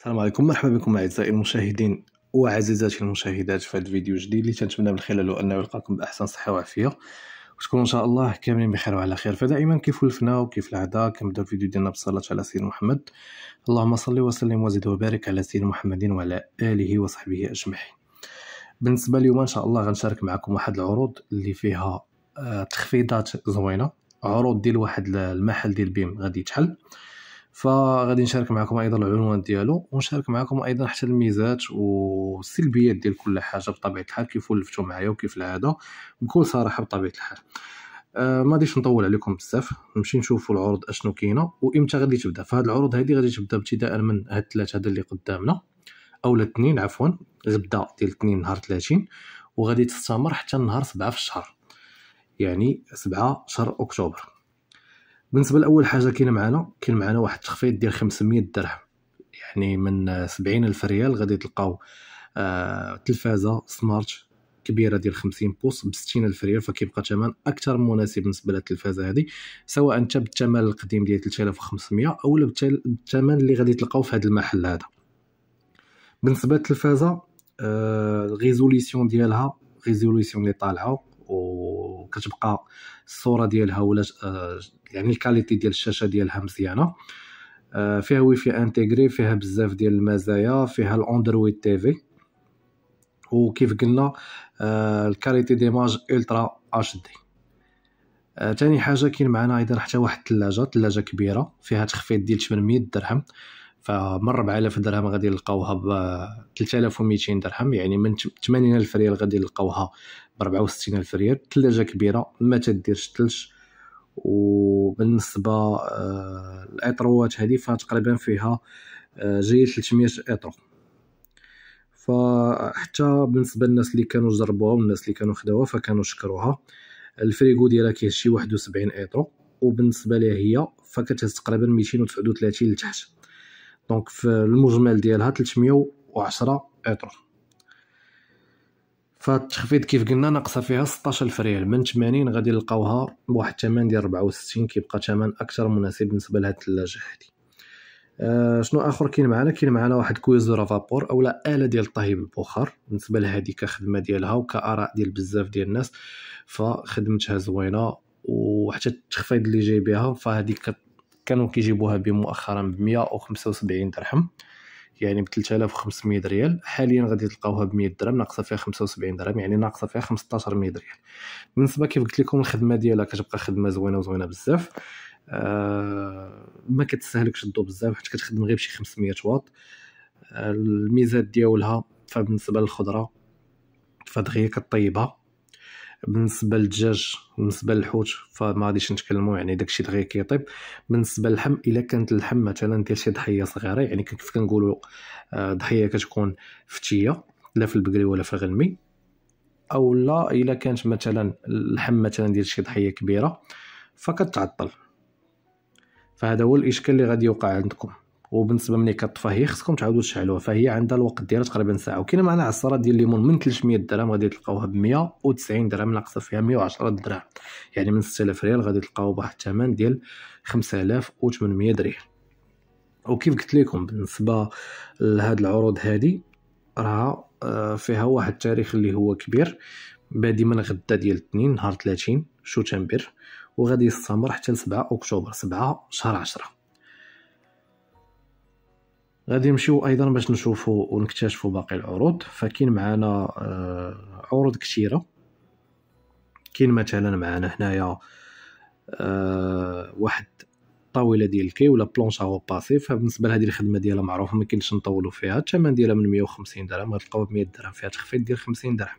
السلام عليكم مرحبا بكم اعزائي المشاهدين وعزيزاتي المشاهدات في هذا الفيديو الجديد اللي تنتمنى من خلاله انه يلقاكم باحسن صحه وعافيه وتكونوا ان شاء الله كاملين بخير وعلى خير فدائما كيف الفنا وكيف العاده كنبداو الفيديو ديالنا بالصلاه على سيدنا محمد اللهم صل وسلم وزد وبارك على سيدنا محمد وعلى اله وصحبه اجمعين بالنسبه اليوم ان شاء الله غنشارك معكم واحد العروض اللي فيها آه، تخفيضات زوينه عروض ديال واحد المحل ديال بيم غادي يتحل فغادي نشارك معكم ايضا العنوان ديالو ونشارك معكم ايضا حتى الميزات والسلبيات ديال كل حاجه بطبيعه الحال كيف ولفتو معايا وكيف العاده بكل صراحه بطبيعه الحال آه ما غاديش نطول عليكم بزاف نمشي نشوفوا العروض اشنو كاينه وامتى غادي تبدا فهاد العروض هادي غادي تبدا ابتداء من هاد الثلاثه هذا اللي قدامنا او الاثنين عفوا غدا ديال الاثنين نهار 30 وغادي تستمر حتى نهار 7 في الشهر يعني 7 شهر اكتوبر بالنسبه لاول حاجه كاين معنا كاين معنا واحد التخفيض ديال 500 درهم يعني من 70 الف ريال غادي تلقاو آه تلفازه سمارت كبيره ديال 50 بوص ب 60 الف ريال فكيبقى ثمن اكثر مناسب بالنسبه للتلفازه هذه سواء انت بالثمن القديم ديال 3500 او بالثمن اللي غادي تلقاو في هذا المحل هذا بالنسبه للتلفازه الريزوليسيون آه ديالها ريزوليسيون اللي طالعه و وكتبقى الصوره ديالها ولا آه، يعني الكاليتي ديال الشاشه ديالها مزيانه آه، فيها ويفي انتيغري فيها بزاف ديال المزايا فيها الاندرويد تي في وكيف قلنا آه، الكاليتي ديماج الترا اتش دي ثاني حاجه كاين معنا ايضا حتى واحد الثلاجه ثلاجه كبيره فيها تخفيض ديال 800 درهم فمن 4000 درهم غادي نلقاوها ب 3200 درهم يعني من 80000 ريال غادي نلقاوها 64 الف ريال ثلاجه كبيره ما تديرش الثلج وبالنسبه آه، الاطروات هذه فتقريبا فيها آه، جاي 300 اطرو فحتى بالنسبه للناس اللي كانوا جربوها والناس اللي كانوا خداوها فكانوا شكروها الفريغو ديالها كاين شي 71 اطرو وبالنسبه ليها هي فكتهز تقريبا 239 لتحت دونك في المجمل ديالها 310 اطرو فالتخفيض كيف قلنا ناقصه فيها 16 ريال من 80 غادي نلقاوها بواحد الثمن ديال 64 كيبقى ثمن اكثر مناسب بالنسبه لهاد الثلاجه هادي آه شنو اخر كاين معنا كاين معنا واحد كويزور فابور اولا اله ديال طهي بالبخار بالنسبه لهادي كخدمه ديالها وكاراء ديال بزاف ديال الناس فخدمتها زوينه وحتى التخفيض اللي جاي بها فهذه كانوا كيجيبوها بمؤخرا ب 175 درهم يعني ب 3500 ريال حاليا غادي تلقاوها ب 100 درهم ناقصه فيها 75 درهم يعني ناقصه فيها 1500 ريال بالنسبه كيف قلت لكم الخدمه ديالها كتبقى خدمه زوينه وزوينه بزاف آه ما كتسهلكش الضو بزاف حيت كتخدم غير بشي 500 واط آه الميزات ديالها فبالنسبه للخضره فدغيا كطيبها بالنسبه للدجاج بالنسبه للحوت فما غاديش نتكلموا يعني داكشي دغيا كيطيب بالنسبه للحم الا كانت اللحم مثلا ديال شي ضحيه صغيره يعني كيف كنقولوا آه، ضحيه كتكون فتيه لا في البقري ولا في الغلمي او لا الا كانت مثلا اللحم مثلا ديال شي ضحيه كبيره فكتعطل فهذا هو الاشكال اللي غادي يوقع عندكم وبالنسبه ملي كطفى هي خصكم تعاودوا تشعلوها فهي عندها الوقت ديالها تقريبا ساعه وكاين معنا عصاره ديال الليمون من 300 درهم غادي تلقاوها ب 190 درهم ناقصه فيها 110 درهم يعني من 6000 ريال غادي تلقاو بواحد الثمن ديال 5800 درهم وكيف قلت لكم بالنسبه لهاد العروض هادي راه آه، فيها واحد التاريخ اللي هو كبير بادي من غدا ديال الاثنين نهار 30 شوتمبر وغادي يستمر حتى ل 7 اكتوبر 7 شهر 10 غادي نمشيو ايضا باش نشوفو ونكتشفوا باقي العروض فكاين معنا آه، عروض كثيره كاين مثلا معنا هنايا آه، واحد طاولة ديال الكي ولا بلونش او باسي فبالنسبه لهذه الخدمه ديالها معروفه ما كاينش نطولوا فيها الثمن ديالها من 150 درهم غتلقاو ب 100 درهم فيها تخفيض ديال 50 درهم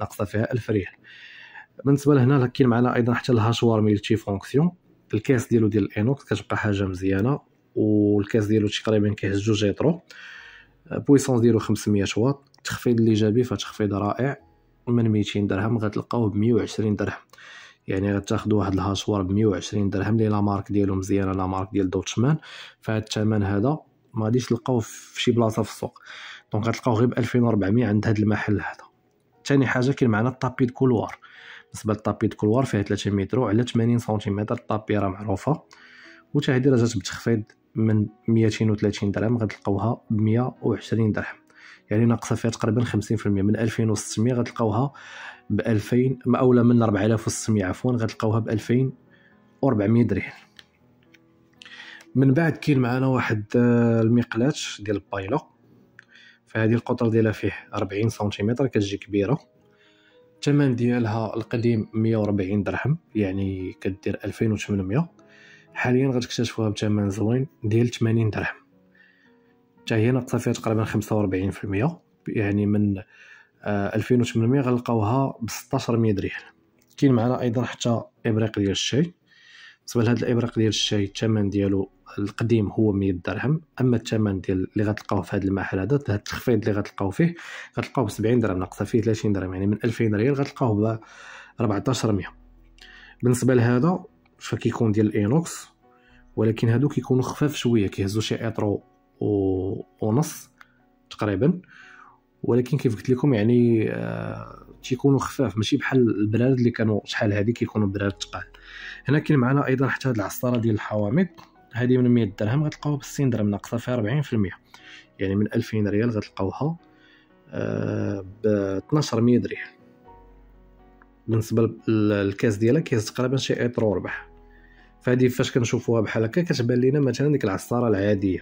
ناقصه فيها 1000 ريال بالنسبه لهنا كاين معنا ايضا حتى الهاشوار ميلتي فونكسيون الكاس ديالو ديال الانوكس كتبقى حاجه مزيانه والكاس ديالو تقريبا كيهز جوج يطرو آه، بويسونس ديالو 500 واط التخفيض اللي جابي فتخفيض رائع من 200 درهم غتلقاوه ب 120 درهم يعني غتاخد واحد الهاشوار ب 120 درهم لي لا مارك ديالو مزيانه لا مارك ديال دوتشمان فهاد الثمن هذا ما غاديش تلقاوه في شي بلاصه في السوق دونك غتلقاوه غير ب 2400 عند هاد المحل هذا ثاني حاجه كاين معنا الطابي كولوار بالنسبه للطابي كولوار فيها 3 متر على 80 سنتيمتر الطابي راه معروفه راه جات بتخفيض من 230 درهم غتلقاوها ب 120 درهم يعني ناقصه فيها تقريبا 50% من 2600 غتلقاوها ب 2000 اولا من 4600 عفوا غتلقاوها ب 2400 درهم من بعد كاين معنا واحد آه، المقلاه ديال البايلو فهذه القطر ديالها فيه 40 سنتيمتر كتجي كبيره الثمن ديالها القديم 140 درهم يعني كدير 2800 حاليا غتكتشفوها بثمن زوين ديال 80 درهم حتى هي ناقصه فيها تقريبا 45% يعني من 2800 غنلقاوها ب 1600 درهم كاين معنا ايضا حتى ابريق ديال الشاي بالنسبه لهذا الابريق ديال الشاي الثمن ديالو القديم هو 100 درهم اما الثمن ديال اللي غتلقاوه في هذا المحل هذا هذا التخفيض اللي غتلقاوه فيه غتلقاوه ب 70 درهم ناقصه فيه 30 درهم يعني من 2000 ريال غتلقاوه ب 1400 بالنسبه لهذا فكيكون ديال الاينوكس ولكن هادو كيكونوا خفاف شويه كيهزوا شي اترو و... ونص تقريبا ولكن كيف قلت لكم يعني آه تيكونوا خفاف ماشي بحال البراد اللي كانوا شحال هادي كيكونوا براد تقال هنا كاين معنا ايضا حتى هاد العصاره ديال الحوامض هادي من 100 درهم غتلقاوها ب 60 درهم ناقصه فيها 40% يعني من 2000 ريال غتلقاوها آه ب 1200 ريال بالنسبه للكاس ديالها كيهز تقريبا شي ايترو ربح فهذه فاش كنشوفوها بحال هكا كتبان لينا مثلا ديك العصاره العاديه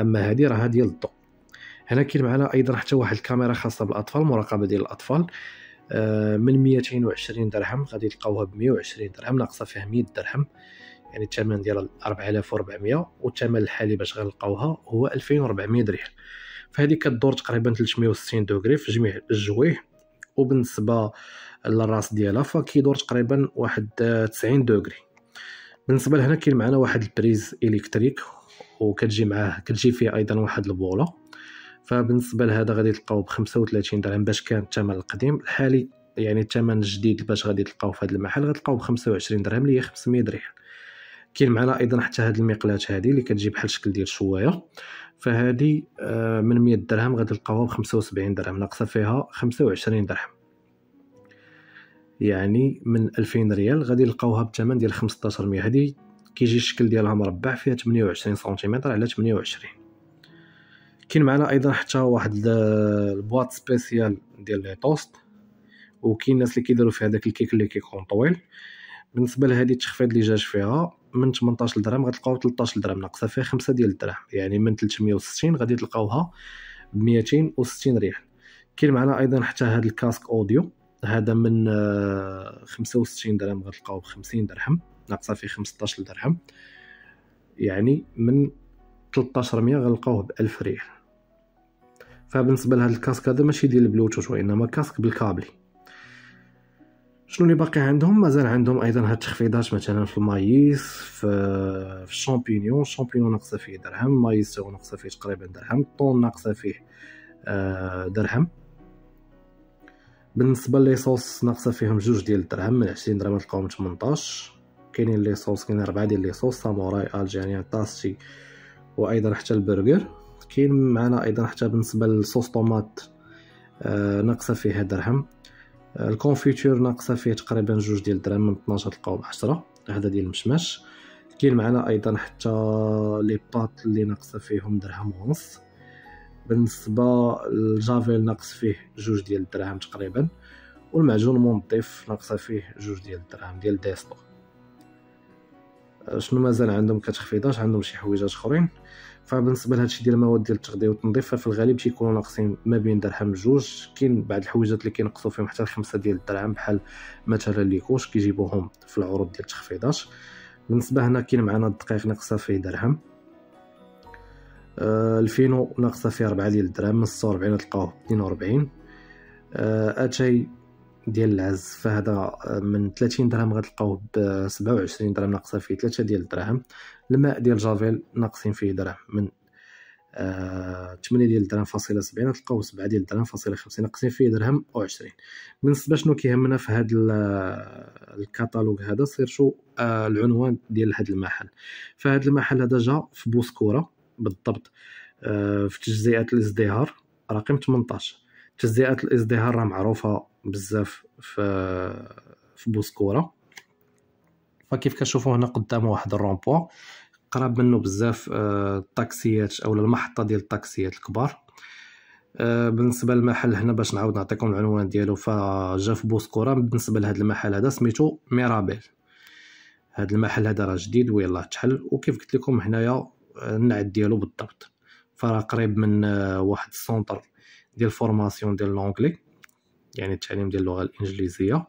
اما هذه راها ديال الضوء هنا كاين معنا ايضا حتى واحد الكاميرا خاصه بالاطفال مراقبه ديال الاطفال آه، من 220 درهم غادي تلقاوها ب 120 درهم ناقصه فيها 100 درهم يعني الثمن ديال 4400 والثمن الحالي باش غنلقاوها هو 2400 درهم فهذه كدور تقريبا 360 دوغري في جميع الجويه وبالنسبه للراس ديالها فكيدور تقريبا واحد 90 دوغري بالنسبه لهنا كاين معنا واحد البريز الكتريك وكتجي معاه كتجي فيه ايضا واحد البوله فبالنسبه لهذا غادي تلقاو ب 35 درهم باش كان الثمن القديم الحالي يعني الثمن الجديد باش غادي تلقاو في هذا المحل غتلقاو ب 25 درهم اللي هي 500 ريال كاين معنا ايضا حتى هاد المقلاة هادي اللي كتجي بحال الشكل ديال الشوايه فهادي آه، من 100 درهم غادي تلقاوها ب 75 درهم ناقصه فيها 25 درهم يعني من 2000 ريال غادي يلقاوها بثمن ديال 1500 هذه كيجي الشكل ديالها مربع فيها 28 سنتيمتر على 28 كاين معنا ايضا حتى واحد البواط سبيسيال ديال لي توست وكاين الناس اللي كيديروا فيها داك الكيك اللي كيكون طويل بالنسبه لهذه التخفيض اللي جاش فيها من 18 درهم غتلقاو 13 درهم ناقصه فيها 5 ديال الدراهم يعني من 360 غادي تلقاوها ب 260 ريال كاين معنا ايضا حتى هذا الكاسك اوديو هذا من 65 آه، درهم غتلقاو ب 50 درهم ناقصه فيه 15 درهم يعني من 1300 غنلقاوه ب 1000 ريال فبالنسبه لهذا الكاسك هذا ماشي ديال البلوتوث وانما كاسك بالكابلي شنو اللي باقي عندهم مازال عندهم ايضا هاد التخفيضات مثلا في المايس في في الشامبينيون الشامبينيون ناقصه فيه درهم المايس ناقصه فيه تقريبا درهم الطون ناقصه فيه آه، درهم بالنسبه لي صوص ناقصه فيهم جوج ديال الدرهم من 20 درهم تلقاهم 18 كاينين لي صوص كاينين ربعه ديال لي صوص ساموراي الجيريان طاسي وايضا حتى البرجر كاين معنا ايضا حتى بالنسبه للصوص طوماط آه، ناقصه فيها درهم آه، الكونفيتور ناقصه فيه تقريبا جوج ديال الدرهم من 12 تلقاهم 10 هذا ديال المشماش كاين معنا ايضا حتى لي بات اللي ناقصه فيهم درهم ونص بالنسبه للجافيل ناقص فيه جوج ديال الدراهم تقريبا والمعجون منظف ناقصه فيه جوج ديال الدراهم ديال ديستو شنو مازال عندهم كتخفيضات عندهم شي حويجات اخرين فبالنسبه لهادشي ديال المواد ديال التغذيه والتنظيف ففي الغالب تيكونوا ناقصين ما بين درهم جوج كاين بعض الحويجات اللي كينقصوا فيهم حتى خمسة ديال الدراهم بحال مثلا لي كوش كيجيبوهم في العروض ديال التخفيضات بالنسبه هنا كاين معنا الدقيق ناقصه فيه درهم آه، الفينو ناقصه فيه 4 ديال الدرهم من 46 تلقاوه 42 اتاي آه، ديال العز فهذا آه، من 30 درهم غتلقاوه ب 27 درهم ناقصه فيه 3 ديال الدراهم الماء ديال جافيل ناقصين فيه درهم من 8 ديال الدرهم فاصله 70 تلقاو 7 ديال الدرهم فاصله 50 ناقصين فيه درهم و20 بالنسبه شنو كيهمنا في هذا الكاتالوج هذا سيرشو العنوان ديال هذا المحل فهاد المحل هذا جا في بوسكوره بالضبط آه، في تجزئه الازدهار رقم 18 تجزئه الازدهار راه معروفه بزاف في في بوسكوره فكيف كتشوفوا هنا قدام واحد الرومبوا قراب منه بزاف آه، الطاكسيات او المحطه ديال الطاكسيات الكبار آه، بالنسبه للمحل هنا باش نعاود نعطيكم العنوان ديالو فجا في بوسكوره بالنسبه لهذا المحل هذا سميتو ميرابيل هذا المحل هذا راه جديد ويلاه تحل وكيف قلت لكم هنايا النعت ديالو بالضبط فراه قريب من آه، واحد السونتر ديال فورماسيون ديال لونغلي يعني التعليم ديال اللغه الانجليزيه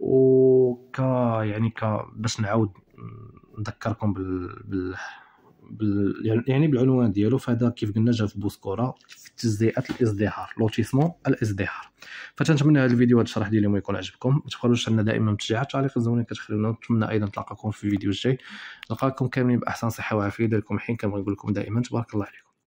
وكا يعني كا باش نعاود نذكركم بال... بال... يعني-, يعني بالعنوان ديالو فهذا كيف قلنا جا في بوسكوره في تجزئه الازدهار لوتيسمون الازدهار فتنتمنى هذا الفيديو هذا الشرح ديالي يكون عجبكم ما تبقاوش عندنا دائما بتشجيعات تعليق الزوين كتخليونا نتمنى ايضا نتلاقاكم في الفيديو الجاي نلقاكم كاملين باحسن صحه وعافيه ديالكم حين كما نقول لكم دائما تبارك الله عليكم